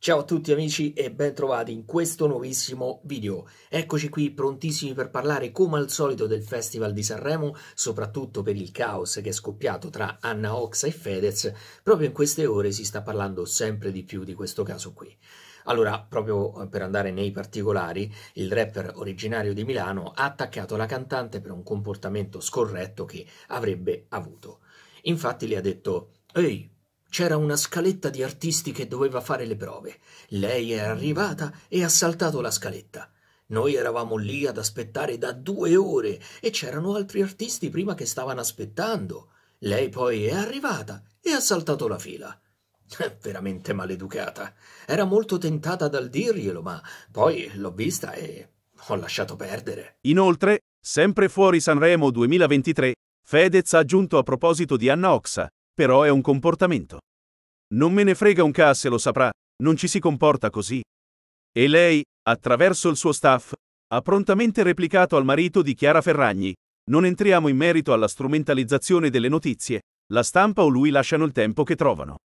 Ciao a tutti amici e bentrovati in questo nuovissimo video. Eccoci qui prontissimi per parlare come al solito del Festival di Sanremo, soprattutto per il caos che è scoppiato tra Anna Oxa e Fedez. Proprio in queste ore si sta parlando sempre di più di questo caso qui. Allora, proprio eh, per andare nei particolari, il rapper originario di Milano ha attaccato la cantante per un comportamento scorretto che avrebbe avuto. Infatti le ha detto "Ehi, c'era una scaletta di artisti che doveva fare le prove. Lei è arrivata e ha saltato la scaletta. Noi eravamo lì ad aspettare da due ore e c'erano altri artisti prima che stavano aspettando. Lei poi è arrivata e ha saltato la fila. È eh, veramente maleducata. Era molto tentata dal dirglielo, ma poi l'ho vista e ho lasciato perdere. Inoltre, sempre fuori Sanremo 2023, Fedez ha aggiunto a proposito di Anna Oxa, però è un comportamento. Non me ne frega un ca se lo saprà, non ci si comporta così. E lei, attraverso il suo staff, ha prontamente replicato al marito di Chiara Ferragni, non entriamo in merito alla strumentalizzazione delle notizie, la stampa o lui lasciano il tempo che trovano.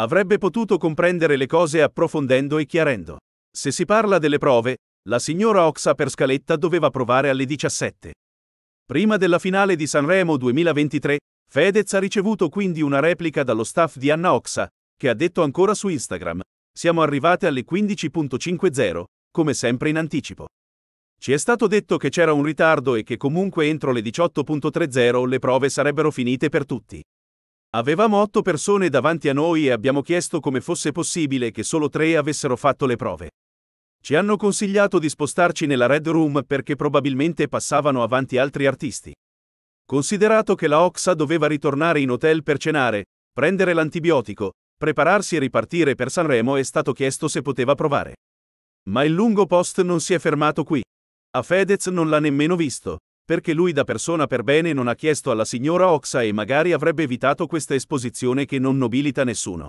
Avrebbe potuto comprendere le cose approfondendo e chiarendo. Se si parla delle prove, la signora Oxa per scaletta doveva provare alle 17. Prima della finale di Sanremo 2023, Fedez ha ricevuto quindi una replica dallo staff di Anna Oxa, che ha detto ancora su Instagram, siamo arrivate alle 15.50, come sempre in anticipo. Ci è stato detto che c'era un ritardo e che comunque entro le 18.30 le prove sarebbero finite per tutti. Avevamo otto persone davanti a noi e abbiamo chiesto come fosse possibile che solo tre avessero fatto le prove. Ci hanno consigliato di spostarci nella Red Room perché probabilmente passavano avanti altri artisti. Considerato che la Oxa doveva ritornare in hotel per cenare, prendere l'antibiotico, prepararsi e ripartire per Sanremo è stato chiesto se poteva provare. Ma il lungo post non si è fermato qui. A Fedez non l'ha nemmeno visto, perché lui da persona per bene non ha chiesto alla signora Oxa e magari avrebbe evitato questa esposizione che non nobilita nessuno.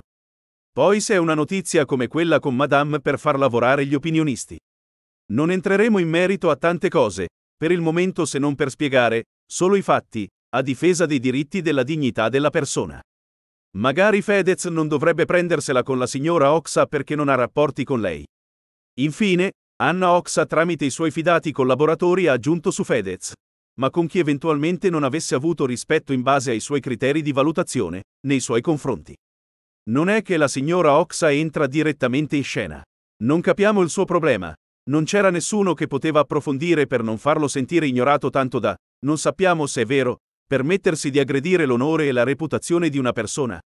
Poi se è una notizia come quella con Madame per far lavorare gli opinionisti. Non entreremo in merito a tante cose, per il momento se non per spiegare, Solo i fatti, a difesa dei diritti della dignità della persona. Magari Fedez non dovrebbe prendersela con la signora Oxa perché non ha rapporti con lei. Infine, Anna Oxa tramite i suoi fidati collaboratori ha aggiunto su Fedez, ma con chi eventualmente non avesse avuto rispetto in base ai suoi criteri di valutazione, nei suoi confronti. Non è che la signora Oxa entra direttamente in scena. Non capiamo il suo problema, non c'era nessuno che poteva approfondire per non farlo sentire ignorato tanto da, non sappiamo se è vero, permettersi di aggredire l'onore e la reputazione di una persona.